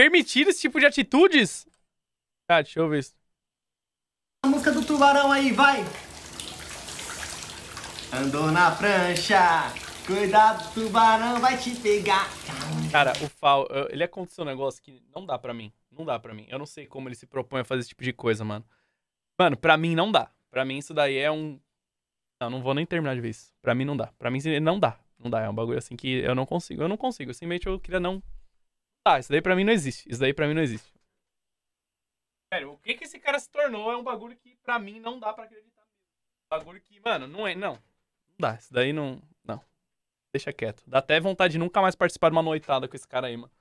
permitir esse tipo de atitudes? Tá, deixa eu ver isso. A música do tubarão aí, vai! Andou na prancha, cuidado, tubarão vai te pegar. Cara, o Fal, ele aconteceu um negócio que não dá pra mim. Não dá pra mim. Eu não sei como ele se propõe a fazer esse tipo de coisa, mano. Mano, pra mim não dá. Pra mim isso daí é um... Não, não vou nem terminar de ver isso. Pra mim não dá. Pra mim não dá. Não dá. É um bagulho assim que eu não consigo. Eu não consigo. Simplesmente eu queria não tá, isso daí pra mim não existe. Isso daí pra mim não existe. Sério, o que que esse cara se tornou é um bagulho que pra mim não dá pra acreditar. Um bagulho que, mano, não é. Não. Não dá. Isso daí não. Não. Deixa quieto. Dá até vontade de nunca mais participar de uma noitada com esse cara aí, mano.